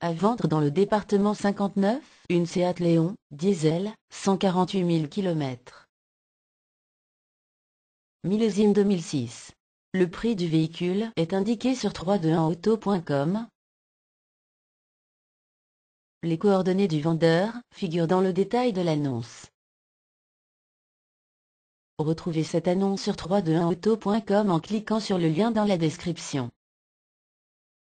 À vendre dans le département 59, une Seat Léon, diesel, 148 000 km. Millésime 2006. Le prix du véhicule est indiqué sur 321auto.com. Les coordonnées du vendeur figurent dans le détail de l'annonce. Retrouvez cette annonce sur 321auto.com en cliquant sur le lien dans la description.